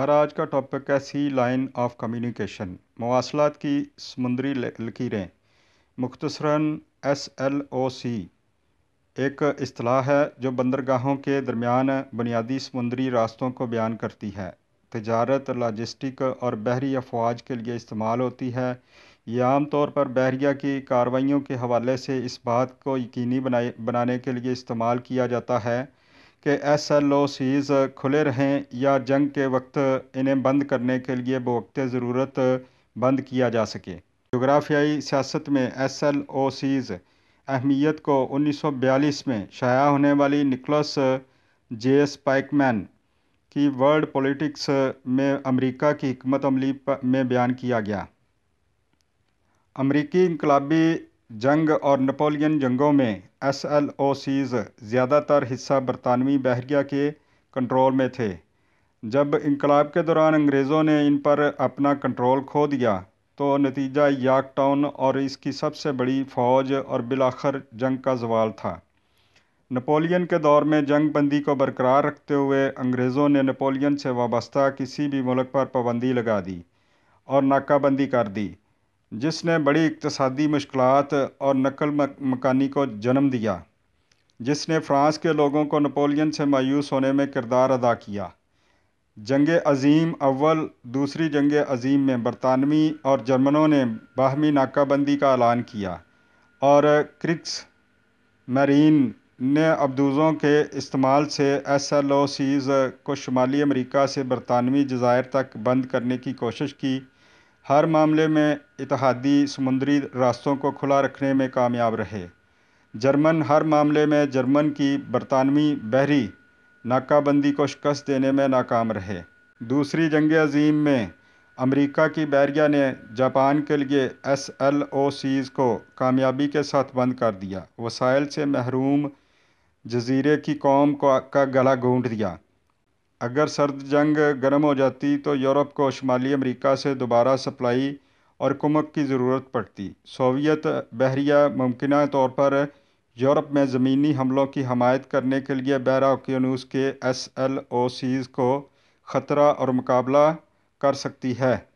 हमारा आज का टॉपिक है सी लाइन ऑफ कम्युनिकेशन मवासलात की समुद्री लकीरें मुख्तसरा एस एल ओ सी एक असलाह है जो बंदरगाहों के दरमियान बुनियादी समुद्री रास्तों को बयान करती है तजारत लॉजिस्टिक और बहरी अफवाज के लिए इस्तेमाल होती है ये आम तौर पर बहरिया की कार्रवाइयों के हवाले से इस बात को यकीनी बनाए बनाने के लिए इस्तेमाल किया जाता है कि एस एल ओ सीज़ खुले रहें या जंग के वक्त इन्हें बंद करने के लिए बवक्त ज़रूरत बंद किया जा सके जोग्राफियाई सियासत में एस एल ओ सीज़ अहमियत को 1942 में शाया होने वाली निकलस जे एस पाइकमैन की वर्ल्ड पॉलिटिक्स में अमेरिका की हमत अमली में बयान किया गया अमरीकी इनकलाबी जंग और नपोलियन जंगों में एस एल ओ सीज़ ज़्यादातर हिस्सा बरतानवी बहरिया के कंट्रोल में थे जब इनकलाब के दौरान अंग्रेज़ों ने इन पर अपना कंट्रोल खो दिया तो नतीजा याक टाउन और इसकी सबसे बड़ी फ़ौज और बिलाखर जंग का जवाल था नपोलियन के दौर में जंग बंदी को बरकरार रखते हुए अंग्रेज़ों ने नपोलियन से वाबस्ता किसी भी मुल्क पर पाबंदी लगा दी और नाकाबंदी कर दी जिसने बड़ी इकतसादी मुश्किल और नकल मकानी को जन्म दिया जिसने फ़्रांस के लोगों को नपोलियन से मायूस होने में किरदार अदा किया जंग अजीम अव्वल दूसरी जंग अजीम में बरतानवी और जर्मनों ने बाहमी नाकाबंदी का ऐलान किया और क्रिक्स मरीन ने अबदूज़ों के इस्तेमाल से एस एल ओ सीज़ को शुमाली अमरीका से बरतानवी जजायर तक बंद करने की कोशिश की हर मामले में इतिहादी समुद्री रास्तों को खुला रखने में कामयाब रहे जर्मन हर मामले में जर्मन की बरतानवी बहरी नाकाबंदी को शिकस्त देने में नाकाम रहे दूसरी जंग अजीम में अमेरिका की बैरिया ने जापान के लिए एस एल ओ सीज़ को कामयाबी के साथ बंद कर दिया वसाइल से महरूम जजीरे की कौम को का गला गूंढ दिया अगर सर्द जंग गर्म हो जाती तो यूरोप को शुमाली अमेरिका से दोबारा सप्लाई और कुमक की ज़रूरत पड़ती सोवियत बहरिया मुमकिन तौर पर यूरोप में ज़मीनी हमलों की हमायत करने के लिए बहरा ओकियानूस के एस एल ओ सीज़ को ख़तरा और मुकाबला कर सकती है